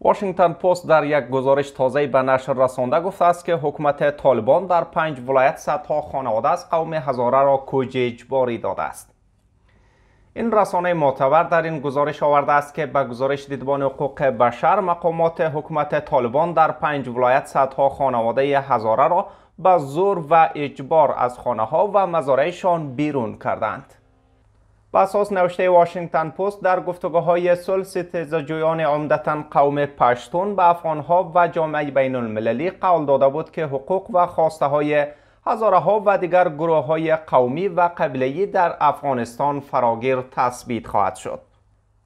واشنگتن پست در یک گزارش تازه به نشر رسانده گفته است که حکومت طالبان در پنج ولایت صدها خانواده از قوم هزاره را کوج اجباری داده است این رسانه معتبر در این گزارش آورده است که به گزارش دیدبان حقوق بشر مقامات حکومت طالبان در پنج ولایت صدها خانواده هزاره را به زور و اجبار از خانه ها و مزارعشان بیرون کردند به اساس نوشته واشنگتن پست در های صلح تزاجویان عمدتا قوم پشتون به افغانها و جامعه بین المللی قول داده بود که حقوق و خواسته های هزاره ها و دیگر گروه های قومی و قبلی در افغانستان فراگیر تثبیت خواهد شد.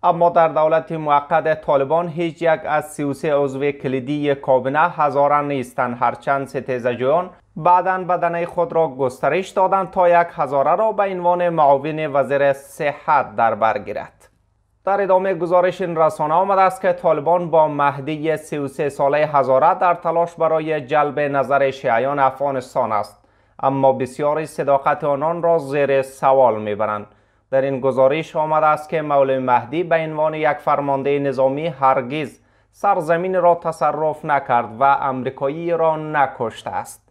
اما در دولت موقت طالبان هیچ یک از 33 عضو کلیدی کابینه هزاره نیستند هرچند ستیزجویان بعدا بدنه خود را گسترش دادند تا یک هزاره را به عنوان معاون وزیر صحت در بر گیرد در ادامه گزارش این رسانه آمده است که طالبان با مهدی 33 ساله هزاره در تلاش برای جلب نظر شیعیان افغانستان است اما بسیاری صداقت آنان را زیر سوال میبرند در این گزارش آمده است که مولوی مهدی به عنوان یک فرمانده نظامی هرگز سرزمین را تصرف نکرد و امریکایی را نکشته است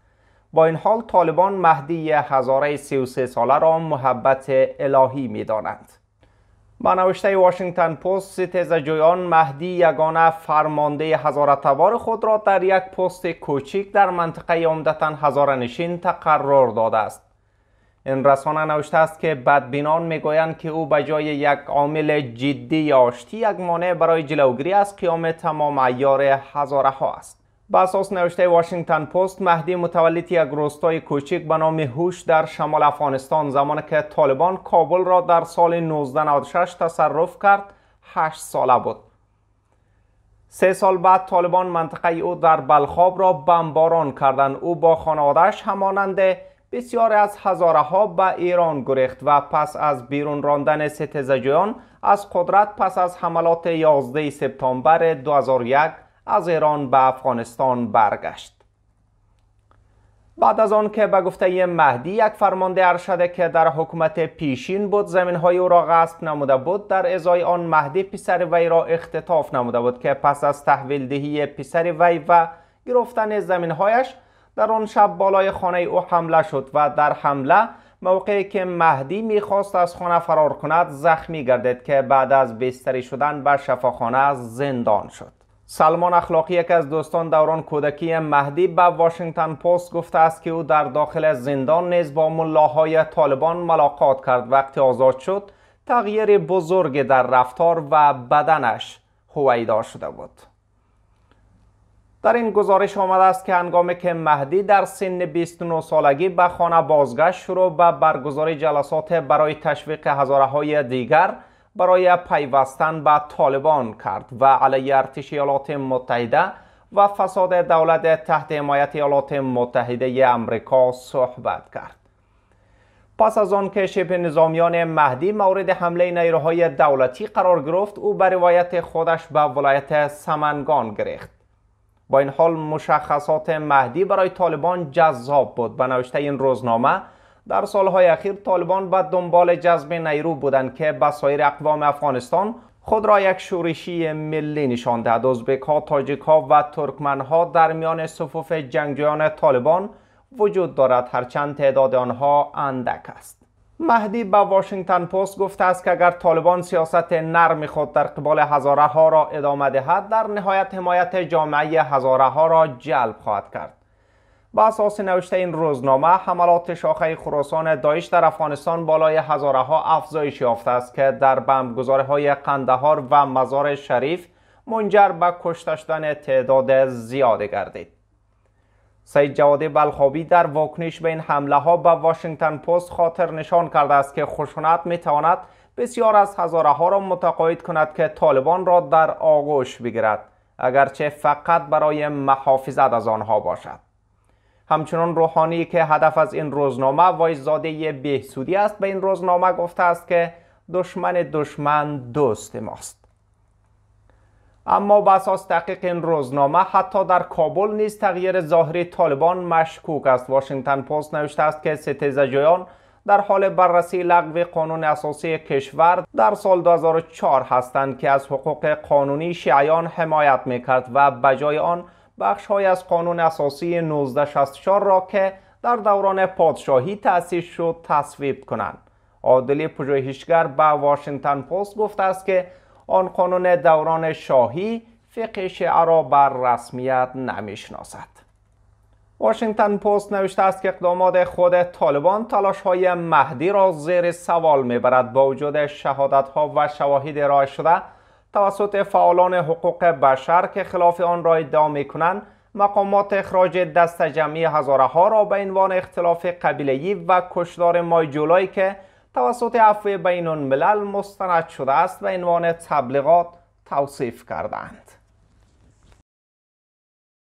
با این حال طالبان مهدی هزاره 33 ساله را محبت الهی می دانند. به نوشته واشنگتن پست ستیز جویان مهدی یگانه فرمانده هزارتوار خود را در یک پست کوچیک در منطقه عمدتا هزاره نشین تقرر داده است. این رسانه نوشته است که بدبینان میگویند که او به جای یک عامل جدی آشتی یک مانع برای جلوگیری از قیام تمام ایار هزاره ها است. به اساس نوشته واشنگتن پست مهدی متولد یک روستای کوچک به نام هوش در شمال افغانستان زمانی که طالبان کابل را در سال 1996 تصرف کرد 8 ساله بود سه سال بعد طالبان منطقه او در بلخاب را بمباران کردند او با خانوادهش همانند بسیاری از هزاره ها به ایران گریخت و پس از بیرون راندن ستزجویان از قدرت پس از حملات 11 سپتامبر 2001 از ایران به افغانستان برگشت بعد از آن که به گفته مهدی یک فرمانده ارشده که در حکومت پیشین بود زمین های او را غصب نموده بود در ازای آن مهدی پسر وی را اختطاف نموده بود که پس از تحویل دهی پسر وی و گرفتن زمین هایش در آن شب بالای خانه او حمله شد و در حمله موقعی که مهدی میخواست از خانه فرار کند زخمی گردید که بعد از بستری شدن به شفاخانه زندان شد سلمان اخلاقی یک از دوستان دوران کودکی مهدی به واشنگتن پست گفته است که او در داخل زندان نیز با ملاهای طالبان ملاقات کرد وقتی آزاد شد تغییر بزرگ در رفتار و بدنش هویدا شده بود در این گزارش آمده است که هنگامی که مهدی در سن 29 سالگی به خانه بازگشت شروع به برگزاری جلسات برای تشویق هزاره های دیگر برای پیوستن به طالبان کرد و علی ارتش ایالات متحده و فساد دولت تحت حمایت ایالات متحده امریکا صحبت کرد پس از آن که شبه نظامیان مهدی مورد حمله نیروهای دولتی قرار گرفت او به روایت خودش به ولایت سمنگان گریخت با این حال مشخصات مهدی برای طالبان جذاب بود به نوشته این روزنامه در سالهای اخیر طالبان به دنبال جذب نیرو بودند که به سایر اقوام افغانستان خود را یک شورشی ملی نشان دهد از ها و ترکمن ها در میان صفوف جنگجویان طالبان وجود دارد هرچند تعداد آنها اندک است مهدی به واشنگتن پست گفته است که اگر طالبان سیاست نرم خود در قبال هزاره ها را ادامه دهد در نهایت حمایت جامعه هزاره ها را جلب خواهد کرد به اساس نوشته این روزنامه حملات شاخه خراسان دایش در افغانستان بالای هزاره ها افزایش یافته است که در بمبگذاره های قندهار و مزار شریف منجر به کشته شدن تعداد زیادی گردید سید جواد بلخابی در واکنش به این حمله ها به واشنگتن پست خاطر نشان کرده است که خشونت می تواند بسیار از هزاره ها را متقاعد کند که طالبان را در آغوش بگیرد اگرچه فقط برای محافظت از آنها باشد همچنان روحانی که هدف از این روزنامه وایزاده بهسودی است به این روزنامه گفته است که دشمن دشمن دوست ماست اما به اساس تحقیق این روزنامه حتی در کابل نیز تغییر ظاهری طالبان مشکوک است واشنگتن پست نوشته است که جویان در حال بررسی لغو قانون اساسی کشور در سال 2004 هستند که از حقوق قانونی شیعیان حمایت میکرد و بجای آن بخش های از قانون اساسی 1964 را که در دوران پادشاهی تأسیس شد تصویب کنند عادل پژوهشگر به واشنگتن پست گفته است که آن قانون دوران شاهی فقه شیعه را بر رسمیت نمیشناسد واشنگتن پست نوشته است که اقدامات خود طالبان تلاش های مهدی را زیر سوال میبرد با وجود شهادت ها و شواهد ارائه شده توسط فعالان حقوق بشر که خلاف آن را ادعا می کنند مقامات اخراج دست جمعی هزاره ها را به عنوان اختلاف قبیله‌ای و کشدار مای جولای که توسط عفو بین الملل مستند شده است به عنوان تبلیغات توصیف کردند.